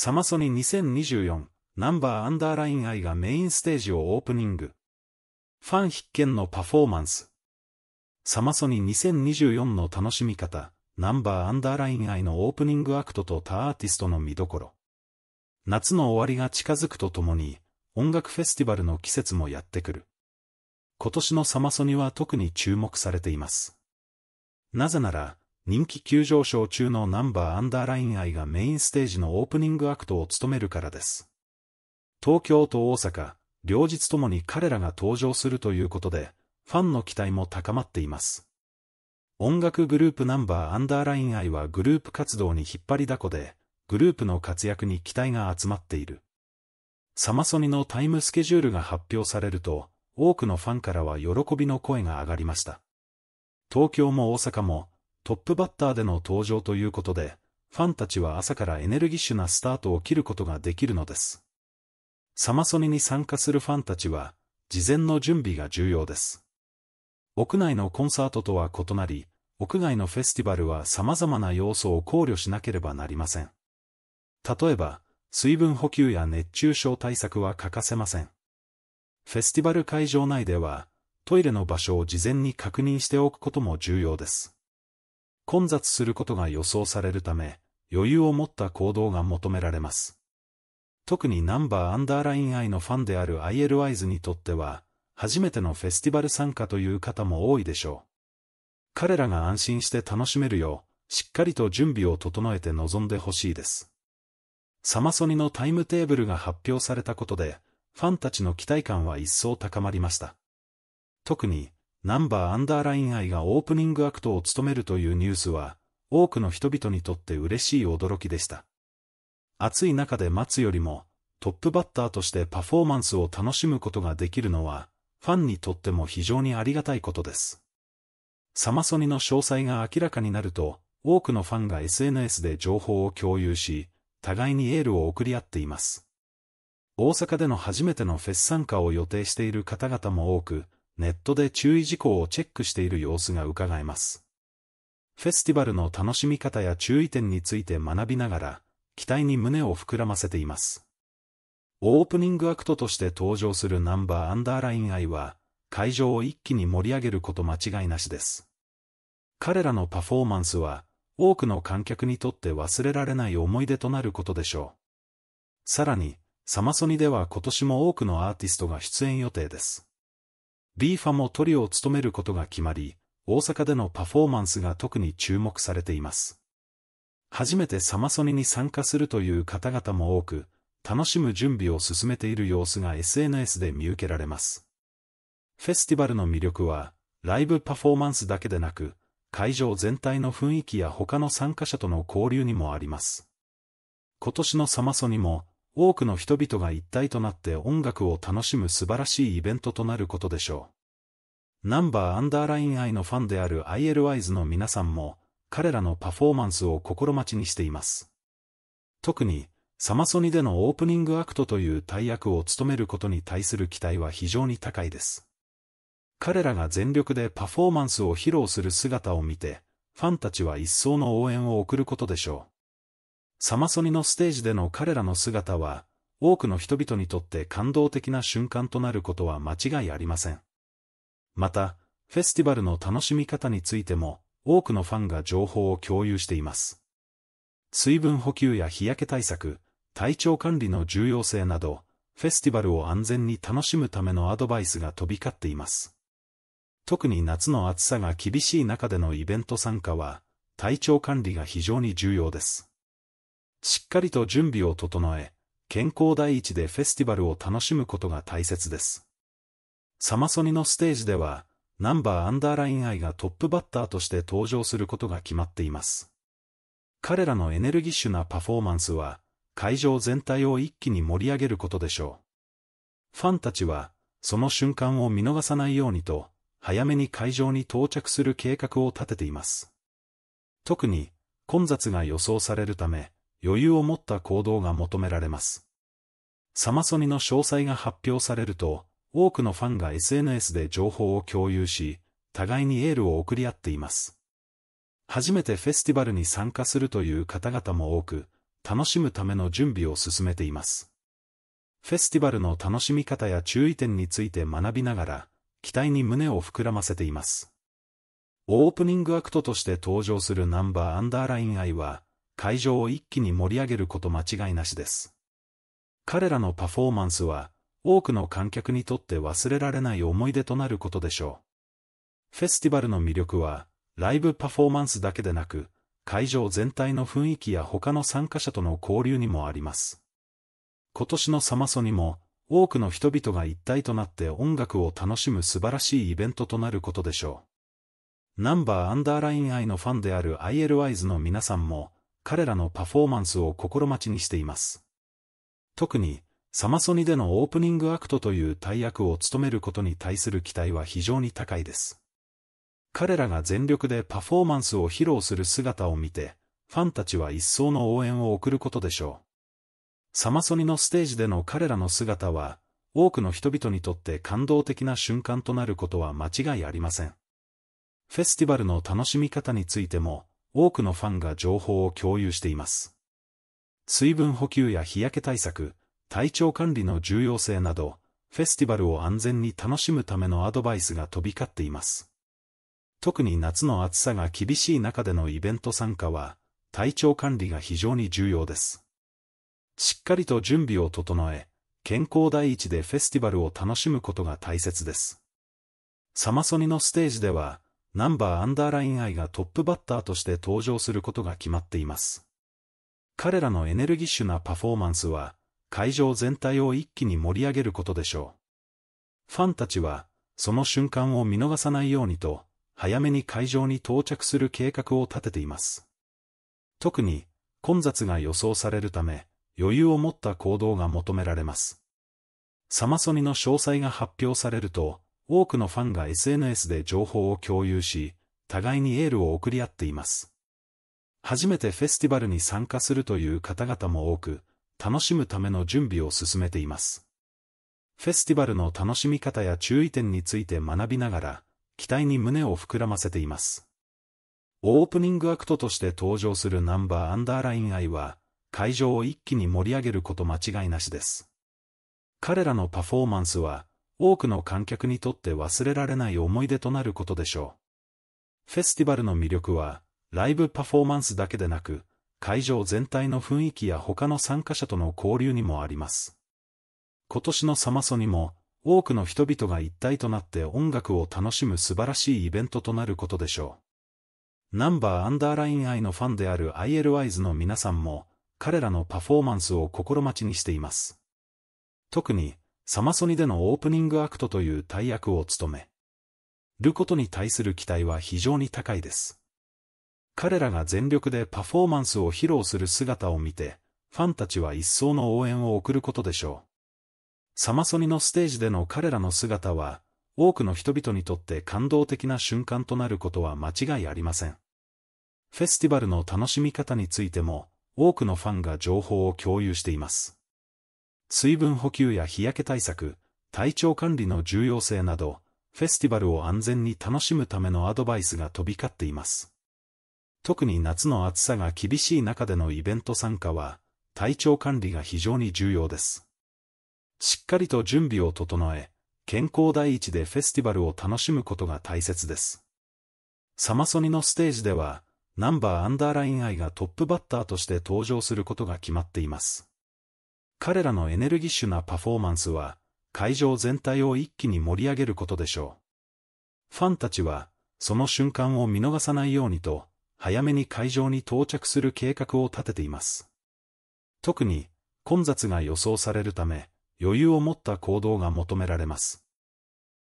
サマソニ2024ナンバーアンダーライン愛がメインステージをオープニング。ファン必見のパフォーマンス。サマソニ2024の楽しみ方、ナンバーアンダーライン愛のオープニングアクトと他アーティストの見どころ。夏の終わりが近づくとともに、音楽フェスティバルの季節もやってくる。今年のサマソニは特に注目されています。なぜなら、人気急上昇中のナンバーアンダーライン愛がメインステージのオープニングアクトを務めるからです。東京と大阪、両日ともに彼らが登場するということで、ファンの期待も高まっています。音楽グループナンバーアンダーライン愛はグループ活動に引っ張りだこで、グループの活躍に期待が集まっている。サマソニのタイムスケジュールが発表されると、多くのファンからは喜びの声が上がりました。東京も大阪も、トップバッターでの登場ということで、ファンたちは朝からエネルギッシュなスタートを切ることができるのです。サマソニに参加するファンたちは、事前の準備が重要です。屋内のコンサートとは異なり、屋外のフェスティバルは様々な要素を考慮しなければなりません。例えば、水分補給や熱中症対策は欠かせません。フェスティバル会場内では、トイレの場所を事前に確認しておくことも重要です。混雑することが予想されるため、余裕を持った行動が求められます。特にナンバーアンダーライン I のファンである ILYs にとっては、初めてのフェスティバル参加という方も多いでしょう。彼らが安心して楽しめるよう、しっかりと準備を整えて臨んでほしいです。サマソニのタイムテーブルが発表されたことで、ファンたちの期待感は一層高まりました。特に、ナンバーアンダーライン愛がオープニングアクトを務めるというニュースは、多くの人々にとって嬉しい驚きでした。暑い中で待つよりも、トップバッターとしてパフォーマンスを楽しむことができるのは、ファンにとっても非常にありがたいことです。サマソニの詳細が明らかになると、多くのファンが SNS で情報を共有し、互いにエールを送り合っています。大阪での初めてのフェス参加を予定している方々も多く、ネットで注意事項をチェックしている様子がうかがえます。フェスティバルの楽しみ方や注意点について学びながら、期待に胸を膨らませています。オープニングアクトとして登場するナンバーアンダーライン愛は、会場を一気に盛り上げること間違いなしです。彼らのパフォーマンスは、多くの観客にとって忘れられない思い出となることでしょう。さらに、サマソニでは今年も多くのアーティストが出演予定です。リーファもトリを務めることが決まり、大阪でのパフォーマンスが特に注目されています。初めてサマソニに参加するという方々も多く、楽しむ準備を進めている様子が SNS で見受けられます。フェスティバルの魅力は、ライブパフォーマンスだけでなく、会場全体の雰囲気や他の参加者との交流にもあります。今年のサマソニも、多くの人々が一体となって音楽を楽しむ素晴らしいイベントとなることでしょう。ナンバーアンダーライン I のファンである ILYs の皆さんも、彼らのパフォーマンスを心待ちにしています。特に、サマソニでのオープニングアクトという大役を務めることに対する期待は非常に高いです。彼らが全力でパフォーマンスを披露する姿を見て、ファンたちは一層の応援を送ることでしょう。サマソニのステージでの彼らの姿は、多くの人々にとって感動的な瞬間となることは間違いありません。また、フェスティバルの楽しみ方についても、多くのファンが情報を共有しています。水分補給や日焼け対策、体調管理の重要性など、フェスティバルを安全に楽しむためのアドバイスが飛び交っています。特に夏の暑さが厳しい中でのイベント参加は、体調管理が非常に重要です。しっかりと準備を整え、健康第一でフェスティバルを楽しむことが大切です。サマソニのステージでは、ナンバーアンダーラインアイがトップバッターとして登場することが決まっています。彼らのエネルギッシュなパフォーマンスは、会場全体を一気に盛り上げることでしょう。ファンたちは、その瞬間を見逃さないようにと、早めに会場に到着する計画を立てています。特に、混雑が予想されるため、余裕を持った行動が求められます。サマソニの詳細が発表されると、多くのファンが SNS で情報を共有し、互いにエールを送り合っています。初めてフェスティバルに参加するという方々も多く、楽しむための準備を進めています。フェスティバルの楽しみ方や注意点について学びながら、期待に胸を膨らませています。オープニングアクトとして登場するナンバーアンダーライン愛は、会場を一気に盛り上げること間違いなしです。彼らのパフォーマンスは、多くの観客にとって忘れられない思い出となることでしょう。フェスティバルの魅力は、ライブパフォーマンスだけでなく、会場全体の雰囲気や他の参加者との交流にもあります。今年のサマソにも、多くの人々が一体となって音楽を楽しむ素晴らしいイベントとなることでしょう。ナンバーアンダーライン愛のファンである ILYs の皆さんも、彼らのパフォーマンスを心待ちにしています。特に、サマソニでのオープニングアクトという大役を務めることに対する期待は非常に高いです。彼らが全力でパフォーマンスを披露する姿を見て、ファンたちは一層の応援を送ることでしょう。サマソニのステージでの彼らの姿は、多くの人々にとって感動的な瞬間となることは間違いありません。フェスティバルの楽しみ方についても、多くのファンが情報を共有しています。水分補給や日焼け対策、体調管理の重要性など、フェスティバルを安全に楽しむためのアドバイスが飛び交っています。特に夏の暑さが厳しい中でのイベント参加は、体調管理が非常に重要です。しっかりと準備を整え、健康第一でフェスティバルを楽しむことが大切です。サマソニのステージでは、ナンバーアンダーラインアイがトップバッターとして登場することが決まっています。彼らのエネルギッシュなパフォーマンスは、会場全体を一気に盛り上げることでしょう。ファンたちは、その瞬間を見逃さないようにと、早めに会場に到着する計画を立てています。特に、混雑が予想されるため、余裕を持った行動が求められます。サマソニの詳細が発表されると、多くのファンが SNS で情報を共有し、互いにエールを送り合っています。初めてフェスティバルに参加するという方々も多く、楽しむための準備を進めています。フェスティバルの楽しみ方や注意点について学びながら、期待に胸を膨らませています。オープニングアクトとして登場するナンバーアンダーライン愛は、会場を一気に盛り上げること間違いなしです。彼らのパフォーマンスは、多くの観客にとって忘れられない思い出となることでしょう。フェスティバルの魅力は、ライブパフォーマンスだけでなく、会場全体の雰囲気や他の参加者との交流にもあります。今年のサマソにも、多くの人々が一体となって音楽を楽しむ素晴らしいイベントとなることでしょう。ナンバーアンダーライン愛のファンである ILYs の皆さんも、彼らのパフォーマンスを心待ちにしています。特に、サマソニでのオープニングアクトという大役を務めることに対する期待は非常に高いです。彼らが全力でパフォーマンスを披露する姿を見て、ファンたちは一層の応援を送ることでしょう。サマソニのステージでの彼らの姿は、多くの人々にとって感動的な瞬間となることは間違いありません。フェスティバルの楽しみ方についても、多くのファンが情報を共有しています。水分補給や日焼け対策、体調管理の重要性など、フェスティバルを安全に楽しむためのアドバイスが飛び交っています。特に夏の暑さが厳しい中でのイベント参加は、体調管理が非常に重要です。しっかりと準備を整え、健康第一でフェスティバルを楽しむことが大切です。サマソニのステージでは、ナンバーアンダーラインアイがトップバッターとして登場することが決まっています。彼らのエネルギッシュなパフォーマンスは、会場全体を一気に盛り上げることでしょう。ファンたちは、その瞬間を見逃さないようにと、早めに会場に到着する計画を立てています。特に、混雑が予想されるため、余裕を持った行動が求められます。